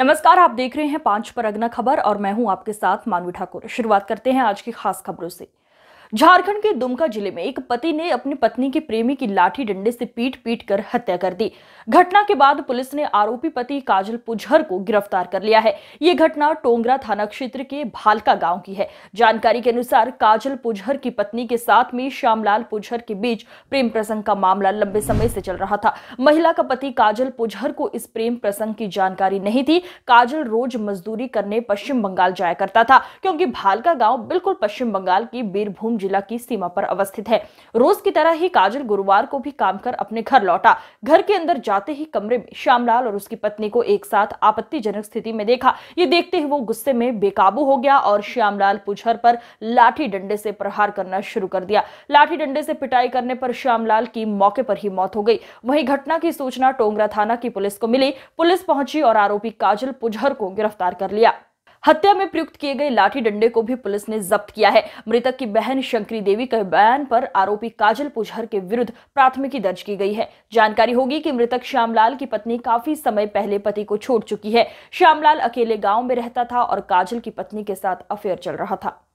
नमस्कार आप देख रहे हैं पांच पर परगना खबर और मैं हूं आपके साथ मानवी ठाकुर शुरुआत करते हैं आज की खास खबरों से झारखंड के दुमका जिले में एक पति ने अपनी पत्नी के प्रेमी की लाठी डंडे से पीट पीट कर हत्या कर दी घटना के बाद पुलिस ने आरोपी पति काजल पुजहर को गिरफ्तार कर लिया है ये घटना टोंगरा थाना क्षेत्र के भालका गांव की है जानकारी के अनुसार काजल पुजहर की पत्नी के साथ में श्यामलाल पुजहर के बीच प्रेम प्रसंग का मामला लंबे समय से चल रहा था महिला का पति काजल पुजहर को इस प्रेम प्रसंग की जानकारी नहीं थी काजल रोज मजदूरी करने पश्चिम बंगाल जाया करता था क्योंकि भालका गांव बिल्कुल पश्चिम बंगाल की बीरभूम महासमुंद जिला की सीमा पर अवस्थित है रोज की तरह ही काजल गुरुवार को भी काम कर अपने घर लौटा घर के अंदर जाते ही कमरे में श्यामलाल और उसकी पत्नी को एक साथ आपत्तिजनक स्थिति में देखा ये देखते ही वो गुस्से में बेकाबू हो गया और श्यामलाल पुझर पर लाठी डंडे से प्रहार करना शुरू कर दिया लाठी डंडे से पिटाई करने पर श्यामलाल की मौके पर ही मौत हो गई वही घटना की सूचना टोंगरा थाना की पुलिस को मिली पुलिस पहुंची और आरोपी काजल पुजहर को गिरफ्तार कर लिया हत्या में प्रयुक्त किए गए लाठी डंडे को भी पुलिस ने जब्त किया है मृतक की बहन शंकरी देवी के बयान पर आरोपी काजल पुजहर के विरुद्ध प्राथमिकी दर्ज की गई है जानकारी होगी कि मृतक श्यामलाल की पत्नी काफी समय पहले पति को छोड़ चुकी है श्यामलाल अकेले गांव में रहता था और काजल की पत्नी के साथ अफेयर चल रहा था